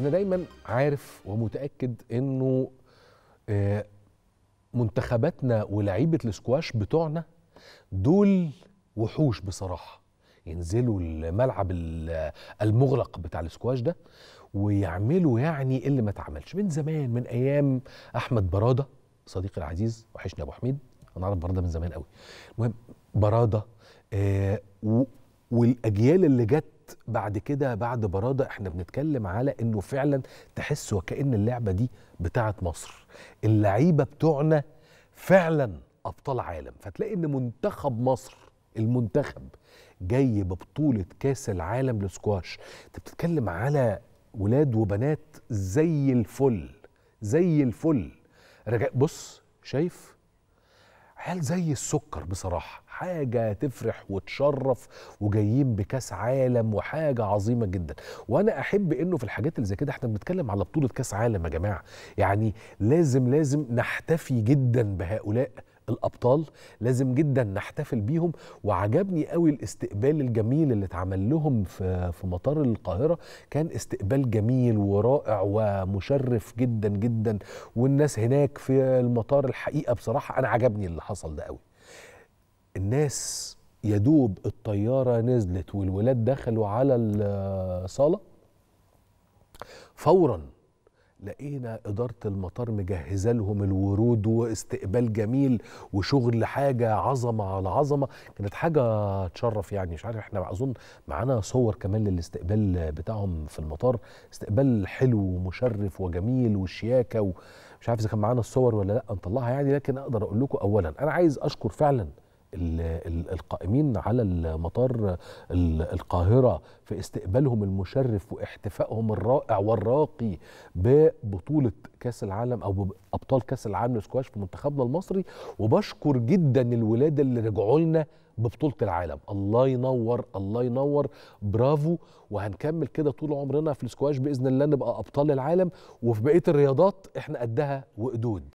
انا دايما عارف ومتاكد انه آه، منتخباتنا ولاعيبه الاسكواش بتوعنا دول وحوش بصراحه ينزلوا الملعب المغلق بتاع الاسكواش ده ويعملوا يعني اللي ما اتعملش من زمان من ايام احمد براده صديقي العزيز وحشني ابو حميد انا اعرف براده من زمان قوي المهم براده آه والاجيال اللي جت بعد كده بعد براده احنا بنتكلم على انه فعلا تحس وكأن اللعبه دي بتاعه مصر اللعيبه بتوعنا فعلا ابطال عالم فتلاقي ان منتخب مصر المنتخب جاي ببطوله كاس العالم لسكواش انت بتتكلم على ولاد وبنات زي الفل زي الفل رجاء بص شايف عيال زي السكر بصراحه حاجه تفرح وتشرف وجايين بكاس عالم وحاجه عظيمه جدا وانا احب انه في الحاجات اللي زي كده احنا بنتكلم على بطوله كاس عالم يا جماعه يعني لازم لازم نحتفي جدا بهؤلاء الابطال لازم جدا نحتفل بيهم وعجبني قوي الاستقبال الجميل اللي اتعمل لهم في في مطار القاهره كان استقبال جميل ورائع ومشرف جدا جدا والناس هناك في المطار الحقيقه بصراحه انا عجبني اللي حصل ده قوي الناس يدوب الطياره نزلت والولاد دخلوا على الصاله فورا لقينا إدارة المطار مجهزة لهم الورود واستقبال جميل وشغل حاجة عظمة على عظمة كانت حاجة تشرف يعني مش عارف احنا أظن معانا صور كمان للاستقبال بتاعهم في المطار استقبال حلو ومشرف وجميل والشياكة ومش عارف إذا كان معانا الصور ولا لأ نطلعها يعني لكن أقدر أقول لكم أولا أنا عايز أشكر فعلا القائمين على المطار القاهرة في استقبالهم المشرف واحتفائهم الرائع والراقي ببطولة كاس العالم أو أبطال كاس العالم للسكواش في منتخبنا المصري وبشكر جدا الولادة اللي رجعوا لنا ببطولة العالم الله ينور الله ينور برافو وهنكمل كده طول عمرنا في السكواش بإذن الله نبقى أبطال العالم وفي بقية الرياضات احنا قدها وقدود